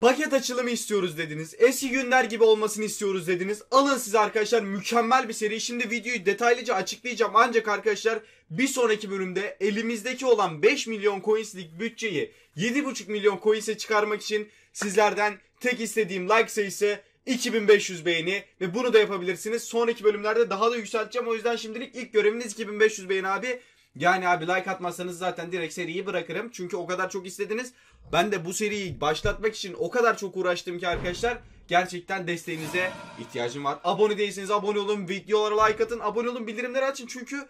Paket açılımı istiyoruz dediniz. Eski günler gibi olmasını istiyoruz dediniz. Alın size arkadaşlar mükemmel bir seri. Şimdi videoyu detaylıca açıklayacağım. Ancak arkadaşlar bir sonraki bölümde elimizdeki olan 5 milyon coinslik bütçeyi 7,5 milyon coins'e çıkarmak için sizlerden tek istediğim like sayısı 2500 beğeni ve bunu da yapabilirsiniz. Sonraki bölümlerde daha da yükselteceğim. O yüzden şimdilik ilk göreviniz 2500 beğeni abi. Yani abi like atmazsanız zaten direkt seriyi bırakırım. Çünkü o kadar çok istediniz. Ben de bu seriyi başlatmak için o kadar çok uğraştım ki arkadaşlar. Gerçekten desteğinize ihtiyacım var. Abone değilseniz abone olun. Videolara like atın. Abone olun. Bildirimleri açın. Çünkü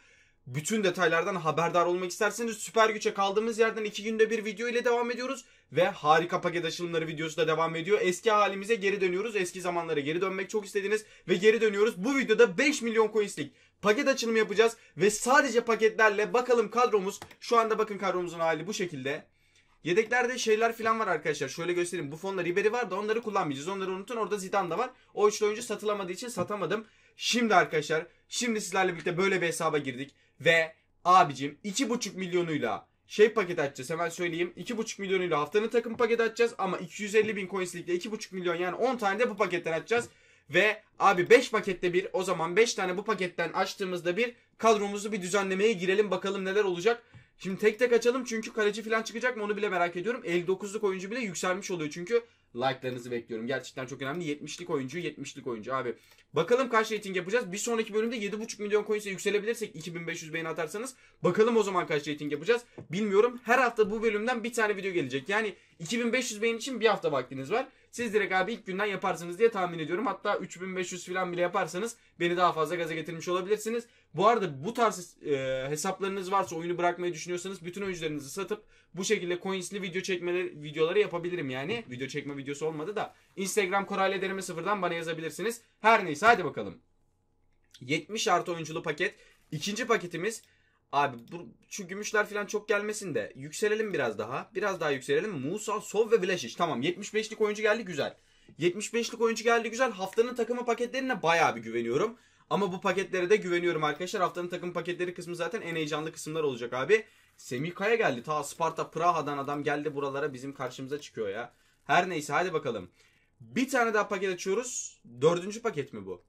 bütün detaylardan haberdar olmak isterseniz süper güçe kaldığımız yerden 2 günde bir video ile devam ediyoruz. Ve harika paket açılımları videosu da devam ediyor. Eski halimize geri dönüyoruz. Eski zamanlara geri dönmek çok istediniz. Ve geri dönüyoruz. Bu videoda 5 milyon coinslik paket açılımı yapacağız ve sadece paketlerle bakalım kadromuz şu anda bakın kadromuzun hali bu şekilde. Yedeklerde şeyler falan var arkadaşlar. Şöyle göstereyim. Bu fonla Ribery var da onları kullanmayacağız. Onları unutun. Orada Zidane da var. O üçlü oyuncu satılamadığı için satamadım. Şimdi arkadaşlar şimdi sizlerle birlikte böyle bir hesaba girdik ve abicim 2,5 milyonuyla şey paket açacağız hemen söyleyeyim. 2,5 milyonuyla haftanın takım paketi açacağız ama 250 bin coinslikle 2,5 milyon yani 10 tane de bu paketten açacağız. Ve abi 5 pakette bir o zaman 5 tane bu paketten açtığımızda bir kadromuzu bir düzenlemeye girelim bakalım neler olacak. Şimdi tek tek açalım çünkü kaleci falan çıkacak mı onu bile merak ediyorum. 59'luk oyuncu bile yükselmiş oluyor çünkü like'larınızı bekliyorum. Gerçekten çok önemli. 70'lik oyuncu, 70'lik oyuncu abi. Bakalım kaç rating yapacağız. Bir sonraki bölümde 7.5 milyon coins'e yükselebilirsek 2500 beğeni atarsanız bakalım o zaman kaç rating yapacağız. Bilmiyorum. Her hafta bu bölümden bir tane video gelecek. Yani 2500 beğeni için bir hafta vaktiniz var. Siz direkt abi ilk günden yaparsınız diye tahmin ediyorum. Hatta 3500 falan bile yaparsanız beni daha fazla gaza getirmiş olabilirsiniz. Bu arada bu tarz e, hesaplarınız varsa oyunu bırakmayı düşünüyorsanız bütün oyuncularınızı satıp bu şekilde coinsli video çekmeleri videoları yapabilirim yani. Video çekme videosu olmadı da Instagram Korayla Derime sıfırdan bana yazabilirsiniz. Her neyse hadi bakalım. 70 artı oyunculu paket. İkinci paketimiz Abi bu, şu gümüşler falan çok gelmesin de yükselelim biraz daha. Biraz daha yükselelim. Musa, Sov ve Vlasic. Tamam 75'lik oyuncu geldi güzel. 75'lik oyuncu geldi güzel. Haftanın takımı paketlerine bayağı bir güveniyorum. Ama bu paketlere de güveniyorum arkadaşlar. Haftanın takım paketleri kısmı zaten en heyecanlı kısımlar olacak abi. Semih Kaya geldi. Ta Sparta Praha'dan adam geldi buralara bizim karşımıza çıkıyor ya. Her neyse hadi bakalım. Bir tane daha paket açıyoruz. Dördüncü paket mi bu?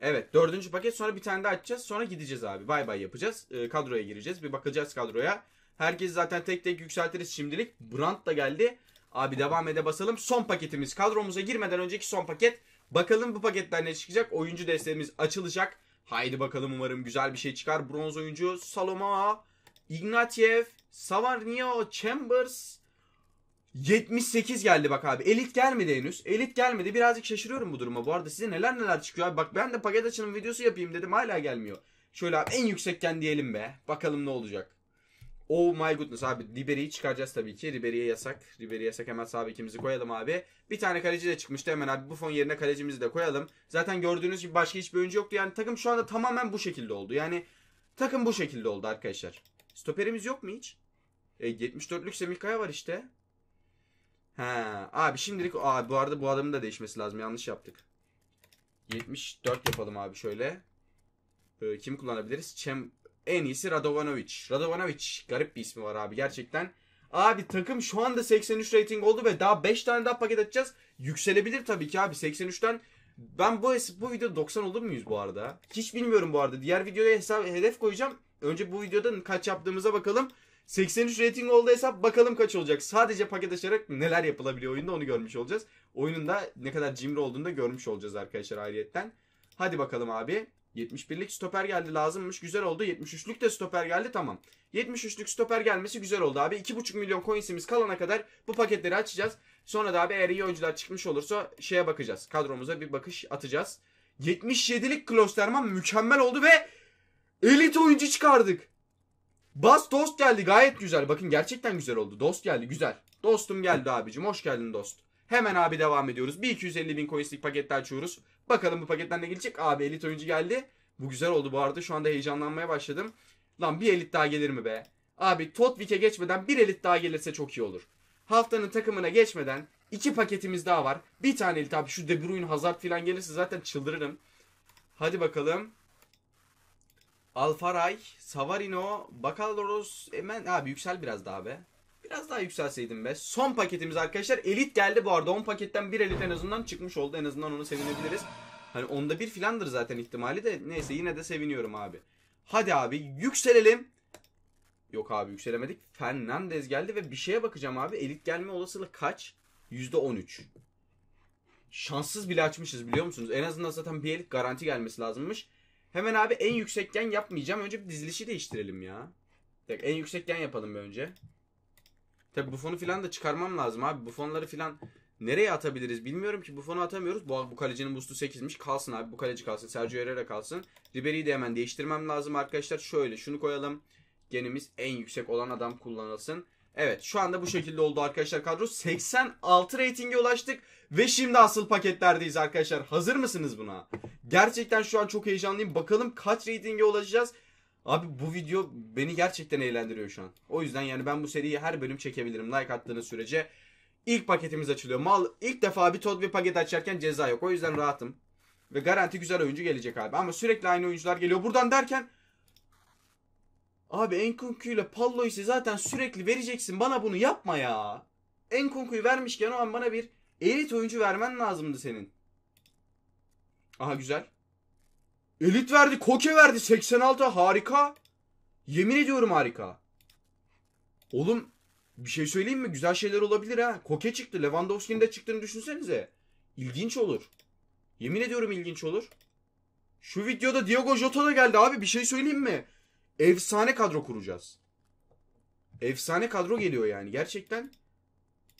Evet dördüncü paket sonra bir tane daha açacağız. Sonra gideceğiz abi. Bay bay yapacağız. E, kadroya gireceğiz. Bir bakacağız kadroya. Herkes zaten tek tek yükseltiriz şimdilik. Brandt da geldi. Abi devam ede basalım. Son paketimiz. Kadromuza girmeden önceki son paket. Bakalım bu paketler ne çıkacak. Oyuncu desteğimiz açılacak. Haydi bakalım umarım güzel bir şey çıkar. Bronz oyuncu Saloma, Ignatiev, Savarnio, Chambers, 78 geldi bak abi. Elit gelmedi henüz. Elit gelmedi. Birazcık şaşırıyorum bu duruma. Bu arada size neler neler çıkıyor abi. Bak ben de paket açılım videosu yapayım dedim. Hala gelmiyor. Şöyle abi en yüksekken diyelim be. Bakalım ne olacak. Oh my goodness abi. Ribery'i çıkaracağız tabii ki. Ribery'e yasak. Ribery'e yasak hemen sağ ikimizi koyalım abi. Bir tane kaleci de çıkmıştı hemen abi. Bu fon yerine kalecimizi de koyalım. Zaten gördüğünüz gibi başka hiçbir oyuncu yoktu. Yani takım şu anda tamamen bu şekilde oldu. Yani takım bu şekilde oldu arkadaşlar. Stoperimiz yok mu hiç? E, 74'lük Semih Kaya var işte. He. Abi şimdilik abi bu arada bu adamın da değişmesi lazım. Yanlış yaptık. 74 yapalım abi şöyle. Ee, kim kullanabiliriz? Çem en iyisi Radovanovic. Radovanovic garip bir ismi var abi gerçekten. Abi takım şu anda 83 rating oldu ve daha 5 tane daha paket açacağız. Yükselebilir tabii ki abi 83'ten. Ben bu bu video 90 olur muyuz bu arada? Hiç bilmiyorum bu arada. Diğer videoya hesap hedef koyacağım. Önce bu videoda kaç yaptığımıza bakalım. 83 rating oldu hesap bakalım kaç olacak. Sadece paket açarak neler yapılabiliyor oyunda onu görmüş olacağız. Oyunun da ne kadar cimri olduğunu da görmüş olacağız arkadaşlar ayrıyetten. Hadi bakalım abi. 71'lik stoper geldi lazımmış güzel oldu. 73'lük de stoper geldi tamam. 73'lük stoper gelmesi güzel oldu abi. 2,5 milyon coinsimiz kalana kadar bu paketleri açacağız. Sonra da abi eğer iyi oyuncular çıkmış olursa şeye bakacağız. Kadromuza bir bakış atacağız. 77'lik Klosterman mükemmel oldu ve elit oyuncu çıkardık. Bas dost geldi gayet güzel. Bakın gerçekten güzel oldu. Dost geldi güzel. Dostum geldi abicim. Hoş geldin dost. Hemen abi devam ediyoruz. Bir 250 bin coinslik paketler açıyoruz. Bakalım bu paketten ne gelecek? Abi elit oyuncu geldi. Bu güzel oldu bu arada. Şu anda heyecanlanmaya başladım. Lan bir elit daha gelir mi be? Abi Totvik'e geçmeden bir elit daha gelirse çok iyi olur. Haftanın takımına geçmeden iki paketimiz daha var. Bir tane elit abi şu De Bruyne Hazard falan gelirse zaten çıldırırım. Hadi bakalım. Alfaray, Savarino, Bakaloros, hemen abi yüksel biraz daha be. Biraz daha yükselseydim be. Son paketimiz arkadaşlar. Elit geldi bu arada. 10 paketten bir elit en azından çıkmış oldu. En azından onu sevinebiliriz. Hani onda bir filandır zaten ihtimali de. Neyse yine de seviniyorum abi. Hadi abi yükselelim. Yok abi yükselemedik. Fernandez geldi ve bir şeye bakacağım abi. Elit gelme olasılığı kaç? %13. Şanssız bile açmışız biliyor musunuz? En azından zaten bir elit garanti gelmesi lazımmış. Hemen abi en yüksekten yapmayacağım. Önce bir dizilişi değiştirelim ya. Tek en yüksekten yapalım bir önce. Tabi Buffon'u filan da çıkarmam lazım abi. Buffon'ları filan nereye atabiliriz bilmiyorum ki. Buffon'u atamıyoruz. Bu, bu kalecinin boost'u 8'miş. Kalsın abi bu kaleci kalsın. Sergio Herrera kalsın. Ribery'i de hemen değiştirmem lazım arkadaşlar. Şöyle şunu koyalım. Genimiz en yüksek olan adam kullanılsın. Evet şu anda bu şekilde oldu arkadaşlar kadro. 86 reytinge ulaştık ve şimdi asıl paketlerdeyiz arkadaşlar. Hazır mısınız buna? Gerçekten şu an çok heyecanlıyım. Bakalım kaç reytinge ulaşacağız. Abi bu video beni gerçekten eğlendiriyor şu an. O yüzden yani ben bu seriyi her bölüm çekebilirim like attığınız sürece. İlk paketimiz açılıyor. Mal ilk defa bir tot bir paket açarken ceza yok. O yüzden rahatım. Ve garanti güzel oyuncu gelecek abi. Ama sürekli aynı oyuncular geliyor. Buradan derken Abi Enkunku ile ise zaten sürekli vereceksin. Bana bunu yapma ya. Enkunku'yu vermişken o an bana bir elit oyuncu vermen lazımdı senin. Aha güzel. Elit verdi. Koke verdi. 86 harika. Yemin ediyorum harika. Oğlum bir şey söyleyeyim mi? Güzel şeyler olabilir ha. Koke çıktı. Lewandowski'nin de çıktığını düşünsenize. İlginç olur. Yemin ediyorum ilginç olur. Şu videoda Diogo Jota da geldi abi. Bir şey söyleyeyim mi? efsane kadro kuracağız. Efsane kadro geliyor yani gerçekten.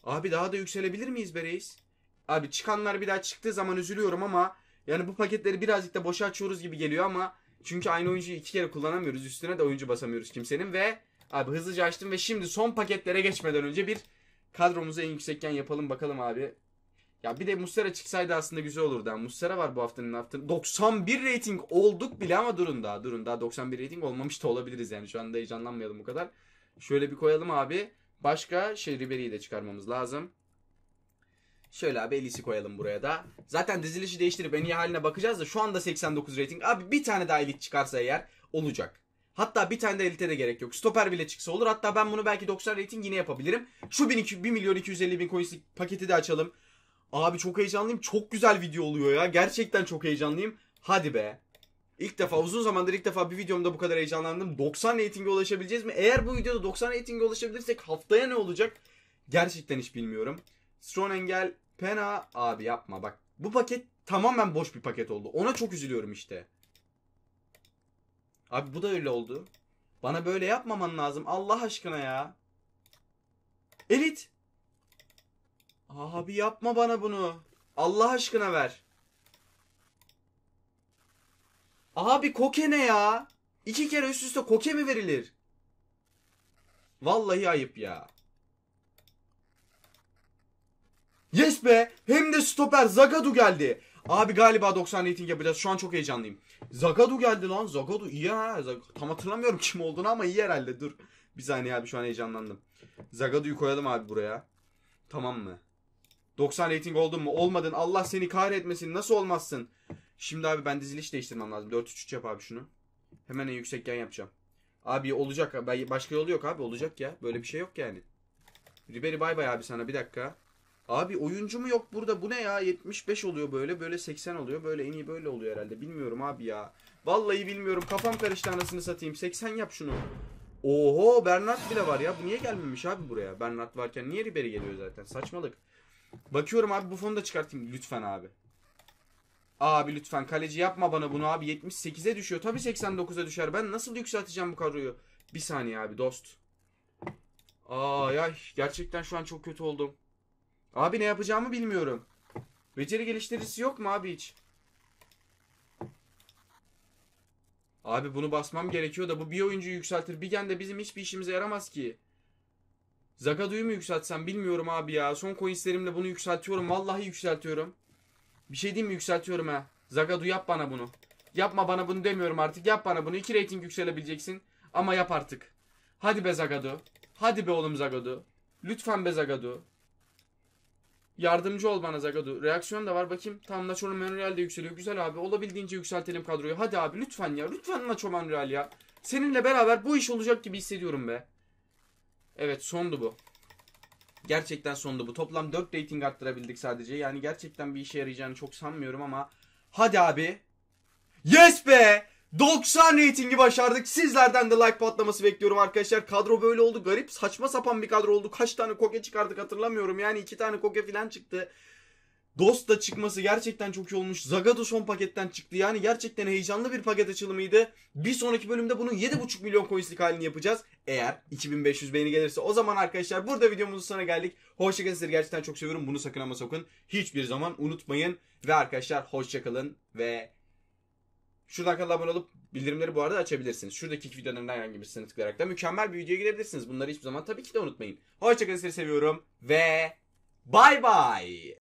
Abi daha da yükselebilir miyiz be reis? Abi çıkanlar bir daha çıktığı zaman üzülüyorum ama yani bu paketleri birazcık da boşa açıyoruz gibi geliyor ama çünkü aynı oyuncuyu iki kere kullanamıyoruz. Üstüne de oyuncu basamıyoruz kimsenin ve abi hızlıca açtım ve şimdi son paketlere geçmeden önce bir kadromuzu en yüksekken yapalım bakalım abi. Ya bir de Mustera çıksaydı aslında güzel olurdu. Yani Mustera var bu haftanın haftanın. 91 rating olduk bile ama durun daha. Durun daha 91 rating olmamış da olabiliriz yani. Şu anda heyecanlanmayalım bu kadar. Şöyle bir koyalım abi. Başka şey Ribery'i de çıkarmamız lazım. Şöyle abi Elis'i koyalım buraya da. Zaten dizilişi değiştirip en iyi haline bakacağız da şu anda 89 rating. Abi bir tane daha elit çıkarsa eğer olacak. Hatta bir tane de elite de gerek yok. Stoper bile çıksa olur. Hatta ben bunu belki 90 rating yine yapabilirim. Şu 1, 2, milyon 250 bin coins paketi de açalım. Abi çok heyecanlıyım. Çok güzel video oluyor ya. Gerçekten çok heyecanlıyım. Hadi be. İlk defa uzun zamandır ilk defa bir videomda bu kadar heyecanlandım. 90 ratinge ulaşabileceğiz mi? Eğer bu videoda 90 ratinge ulaşabilirsek haftaya ne olacak? Gerçekten hiç bilmiyorum. Strong engel Pena abi yapma bak. Bu paket tamamen boş bir paket oldu. Ona çok üzülüyorum işte. Abi bu da öyle oldu. Bana böyle yapmaman lazım Allah aşkına ya. Elit. Abi yapma bana bunu. Allah aşkına ver. Abi koke ne ya? İki kere üst üste koke mi verilir? Vallahi ayıp ya. Yes be! Hem de stoper Zagadu geldi. Abi galiba 90 rating yapacağız. Şu an çok heyecanlıyım. Zagadu geldi lan. Zagadu iyi ha. Zag Tam hatırlamıyorum kim olduğunu ama iyi herhalde. Dur. Bir saniye abi şu an heyecanlandım. Zagadu'yu koyalım abi buraya. Tamam mı? 90 rating oldun mu? Olmadın. Allah seni kahretmesin. Nasıl olmazsın? Şimdi abi ben diziliş değiştirmem lazım. 4-3-3 yap abi şunu. Hemen en yüksekken yapacağım. Abi olacak. Başka yolu yok abi. Olacak ya. Böyle bir şey yok yani. Ribery bay bay abi sana bir dakika. Abi oyuncu mu yok burada? Bu ne ya? 75 oluyor böyle. Böyle 80 oluyor. Böyle en iyi böyle oluyor herhalde. Bilmiyorum abi ya. Vallahi bilmiyorum. Kafam karıştı anasını satayım. 80 yap şunu. Oho Bernard bile var ya. Bu niye gelmemiş abi buraya? Bernard varken niye Ribery geliyor zaten? Saçmalık. Bakıyorum abi Buffon'u da çıkartayım. Lütfen abi. Abi lütfen kaleci yapma bana bunu abi. 78'e düşüyor. Tabii 89'a düşer. Ben nasıl yükselteceğim bu kadroyu? Bir saniye abi dost. Aa ya gerçekten şu an çok kötü oldum. Abi ne yapacağımı bilmiyorum. Beceri geliştiricisi yok mu abi hiç? Abi bunu basmam gerekiyor da bu bir oyuncu yükseltir. Bir gen de bizim hiçbir işimize yaramaz ki. Zagadu'yu mu yükseltsem bilmiyorum abi ya. Son coinslerimle bunu yükseltiyorum. Vallahi yükseltiyorum. Bir şey diyeyim mi yükseltiyorum ha. Zagadu yap bana bunu. Yapma bana bunu demiyorum artık. Yap bana bunu. 2 rating yükselebileceksin. Ama yap artık. Hadi be Zagadu. Hadi be oğlum Zagadu. Lütfen be Zagadu. Yardımcı ol bana Zagadu. Reaksiyon da var bakayım. Tam Nacho Manuel de yükseliyor. Güzel abi. Olabildiğince yükseltelim kadroyu. Hadi abi lütfen ya. Lütfen Nacho Manuel ya. Seninle beraber bu iş olacak gibi hissediyorum be. Evet sondu bu. Gerçekten sondu bu. Toplam 4 rating arttırabildik sadece. Yani gerçekten bir işe yarayacağını çok sanmıyorum ama hadi abi. Yes be! 90 ratingi başardık. Sizlerden de like patlaması bekliyorum arkadaşlar. Kadro böyle oldu. Garip saçma sapan bir kadro oldu. Kaç tane koke çıkardık hatırlamıyorum. Yani iki tane koke falan çıktı. Dost'la çıkması gerçekten çok iyi olmuş. Zagado son paketten çıktı. Yani gerçekten heyecanlı bir paket açılımıydı. Bir sonraki bölümde bunun 7.5 milyon coinslik halini yapacağız. Eğer 2500 beğeni gelirse o zaman arkadaşlar burada videomuzun sonuna geldik. Hoşçakalın sizleri gerçekten çok seviyorum. Bunu sakın ama sakın hiçbir zaman unutmayın. Ve arkadaşlar hoşçakalın ve Şuradan kanala abone olup bildirimleri bu arada açabilirsiniz. Şuradaki iki videoların herhangi birisine tıklayarak da mükemmel bir videoya gidebilirsiniz. Bunları hiçbir zaman tabii ki de unutmayın. Hoşçakalın sizleri seviyorum ve bye bye.